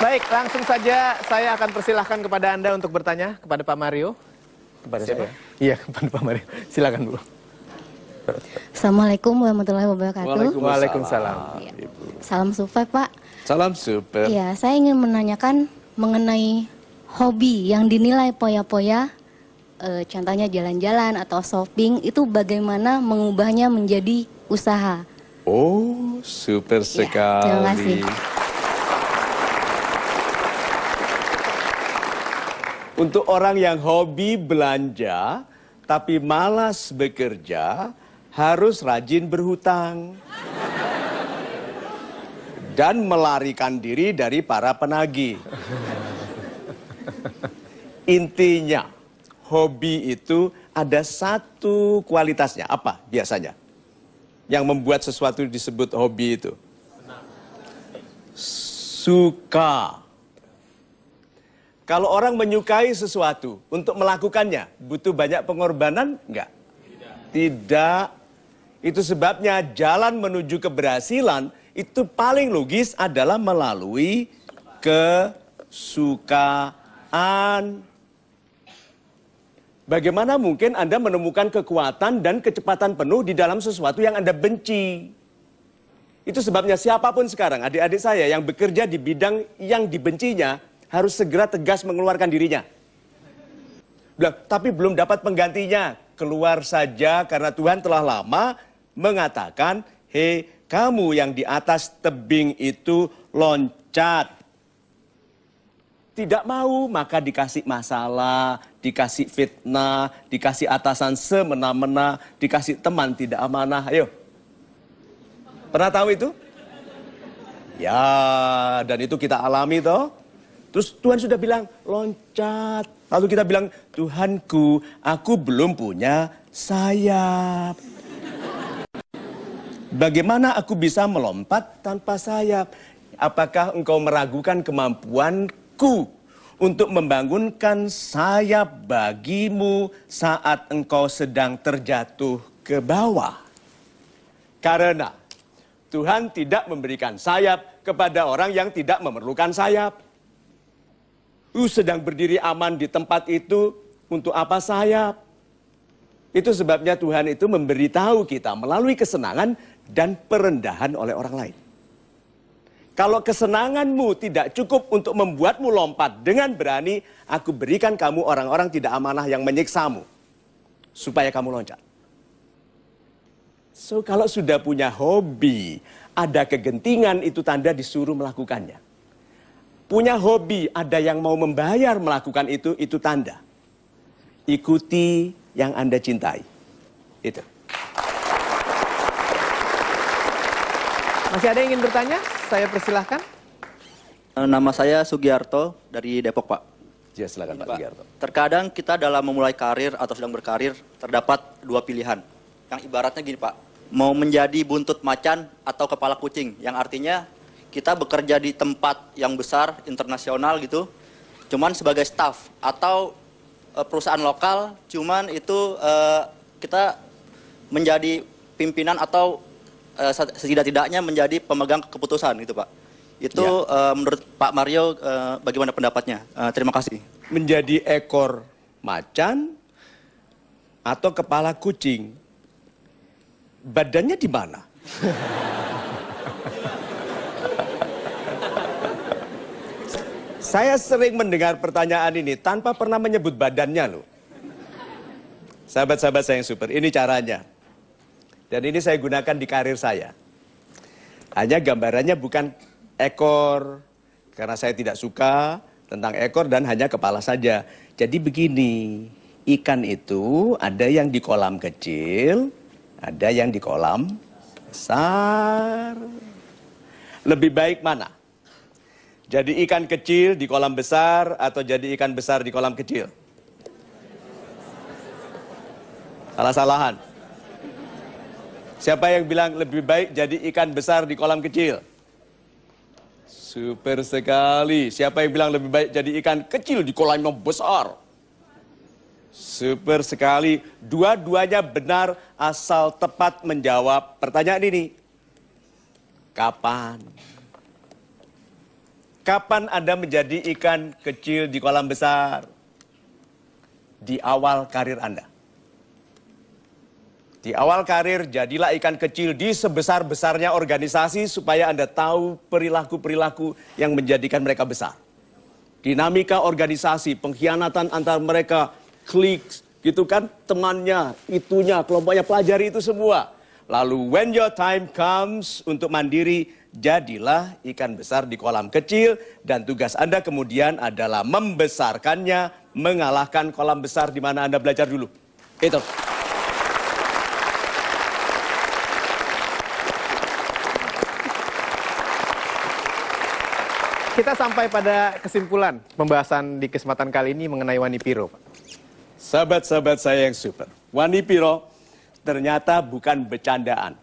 Baik, langsung saja saya akan persilahkan kepada Anda untuk bertanya kepada Pak Mario. Kepada Siapa? saya? Iya, kepada Pak Mario. Silakan, Bu. Assalamualaikum warahmatullahi wabarakatuh. Waalaikumsalam. Iya. Salam super, Pak. Salam super. Iya, saya ingin menanyakan mengenai hobi yang dinilai poya-poya, e, contohnya jalan-jalan atau shopping, itu bagaimana mengubahnya menjadi usaha? Oh, super sekali. Ya, terima kasih. Untuk orang yang hobi belanja tapi malas bekerja, harus rajin berhutang. Dan melarikan diri dari para penagih. Intinya, hobi itu ada satu kualitasnya. Apa biasanya? Yang membuat sesuatu disebut hobi itu? Suka kalau orang menyukai sesuatu untuk melakukannya, butuh banyak pengorbanan? Enggak. Tidak. Tidak. Itu sebabnya jalan menuju keberhasilan itu paling logis adalah melalui kesukaan. Bagaimana mungkin Anda menemukan kekuatan dan kecepatan penuh di dalam sesuatu yang Anda benci? Itu sebabnya siapapun sekarang, adik-adik saya yang bekerja di bidang yang dibencinya, harus segera tegas mengeluarkan dirinya. Bilang, tapi belum dapat penggantinya. Keluar saja karena Tuhan telah lama mengatakan, hei kamu yang di atas tebing itu loncat. Tidak mau, maka dikasih masalah, dikasih fitnah, dikasih atasan semena-mena, dikasih teman tidak amanah. Ayo, pernah tahu itu? Ya, dan itu kita alami toh. Terus Tuhan sudah bilang, loncat. Lalu kita bilang, Tuhanku, aku belum punya sayap. Bagaimana aku bisa melompat tanpa sayap? Apakah engkau meragukan kemampuanku untuk membangunkan sayap bagimu saat engkau sedang terjatuh ke bawah? Karena Tuhan tidak memberikan sayap kepada orang yang tidak memerlukan sayap. Ku sedang berdiri aman di tempat itu, untuk apa sayap? Itu sebabnya Tuhan itu memberitahu kita melalui kesenangan dan perendahan oleh orang lain. Kalau kesenanganmu tidak cukup untuk membuatmu lompat dengan berani, aku berikan kamu orang-orang tidak amanah yang menyiksamu, supaya kamu loncat. So, kalau sudah punya hobi, ada kegentingan itu tanda disuruh melakukannya punya hobi, ada yang mau membayar melakukan itu, itu tanda. Ikuti yang Anda cintai. Itu. Masih ada yang ingin bertanya? Saya persilahkan. Eh, nama saya Sugiarto dari Depok, Pak. Ya, silakan Pak, iya, Pak Sugiarto. Terkadang kita dalam memulai karir atau sedang berkarir, terdapat dua pilihan. Yang ibaratnya gini, Pak. Mau menjadi buntut macan atau kepala kucing. Yang artinya kita bekerja di tempat yang besar internasional gitu, cuman sebagai staff atau uh, perusahaan lokal, cuman itu uh, kita menjadi pimpinan atau uh, setidak-tidaknya menjadi pemegang keputusan gitu Pak. Itu ya. uh, menurut Pak Mario uh, bagaimana pendapatnya? Uh, terima kasih. Menjadi ekor macan atau kepala kucing, badannya di mana? Saya sering mendengar pertanyaan ini tanpa pernah menyebut badannya loh. Sahabat-sahabat saya yang super, ini caranya. Dan ini saya gunakan di karir saya. Hanya gambarannya bukan ekor, karena saya tidak suka tentang ekor dan hanya kepala saja. Jadi begini, ikan itu ada yang di kolam kecil, ada yang di kolam besar. Lebih baik mana? Jadi ikan kecil di kolam besar atau jadi ikan besar di kolam kecil? Salah-salahan. Siapa yang bilang lebih baik jadi ikan besar di kolam kecil? Super sekali. Siapa yang bilang lebih baik jadi ikan kecil di kolam yang besar? Super sekali. Dua-duanya benar asal tepat menjawab pertanyaan ini. Kapan? Kapan Anda menjadi ikan kecil di kolam besar? Di awal karir Anda. Di awal karir, jadilah ikan kecil di sebesar-besarnya organisasi supaya Anda tahu perilaku-perilaku yang menjadikan mereka besar. Dinamika organisasi, pengkhianatan antar mereka, klik, gitu kan, temannya, itunya, kelompoknya, pelajari itu semua. Lalu when your time comes untuk mandiri, jadilah ikan besar di kolam kecil dan tugas Anda kemudian adalah membesarkannya, mengalahkan kolam besar di mana Anda belajar dulu. Itu. Kita sampai pada kesimpulan pembahasan di kesempatan kali ini mengenai Wani Piro. Sahabat-sahabat saya yang super, Wani Piro ternyata bukan bercandaan.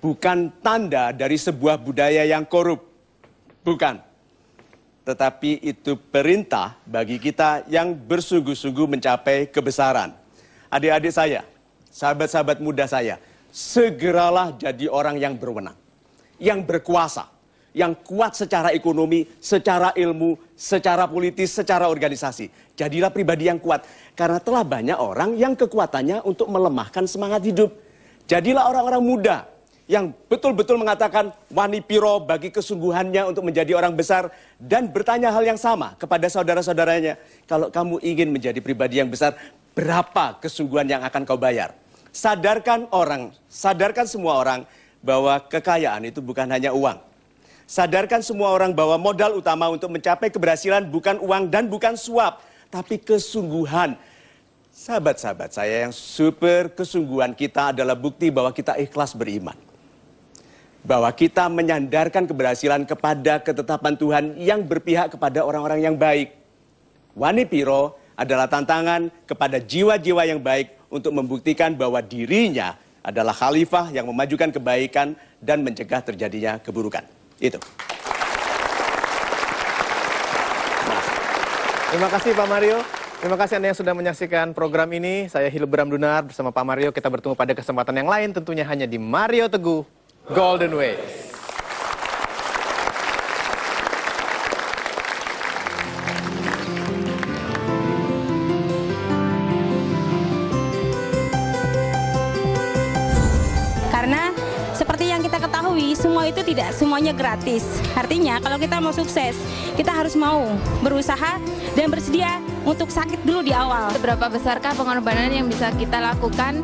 Bukan tanda dari sebuah budaya yang korup. Bukan. Tetapi itu perintah bagi kita yang bersungguh-sungguh mencapai kebesaran. Adik-adik saya, sahabat-sahabat muda saya, segeralah jadi orang yang berwenang, yang berkuasa, yang kuat secara ekonomi, secara ilmu, secara politis, secara organisasi. Jadilah pribadi yang kuat. Karena telah banyak orang yang kekuatannya untuk melemahkan semangat hidup. Jadilah orang-orang muda yang betul-betul mengatakan wani piro bagi kesungguhannya untuk menjadi orang besar dan bertanya hal yang sama kepada saudara-saudaranya. Kalau kamu ingin menjadi pribadi yang besar, berapa kesungguhan yang akan kau bayar? Sadarkan orang, sadarkan semua orang bahwa kekayaan itu bukan hanya uang Sadarkan semua orang bahwa modal utama untuk mencapai keberhasilan bukan uang dan bukan suap, tapi kesungguhan. Sahabat-sahabat saya yang super kesungguhan kita adalah bukti bahwa kita ikhlas beriman. Bahwa kita menyandarkan keberhasilan kepada ketetapan Tuhan yang berpihak kepada orang-orang yang baik. Wani Piro adalah tantangan kepada jiwa-jiwa yang baik untuk membuktikan bahwa dirinya adalah khalifah yang memajukan kebaikan dan mencegah terjadinya keburukan. Itu. Nah, terima kasih Pak Mario. Terima kasih Anda yang sudah menyaksikan program ini. Saya Hilbram Dunar bersama Pak Mario. Kita bertemu pada kesempatan yang lain tentunya hanya di Mario Teguh Golden Way. semua itu tidak semuanya gratis. Artinya kalau kita mau sukses, kita harus mau berusaha dan bersedia untuk sakit dulu di awal. Seberapa besarkah pengorbanan yang bisa kita lakukan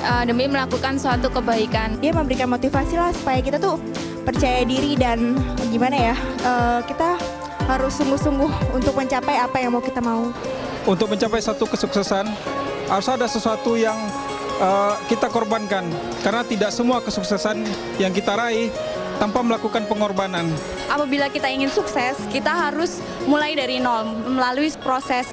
uh, demi melakukan suatu kebaikan? Dia memberikan motivasi lah supaya kita tuh percaya diri dan gimana ya uh, kita harus sungguh-sungguh untuk mencapai apa yang mau kita mau. Untuk mencapai satu kesuksesan harus ada sesuatu yang uh, kita korbankan karena tidak semua kesuksesan yang kita raih tanpa melakukan pengorbanan. Apabila kita ingin sukses, kita harus mulai dari nol melalui proses.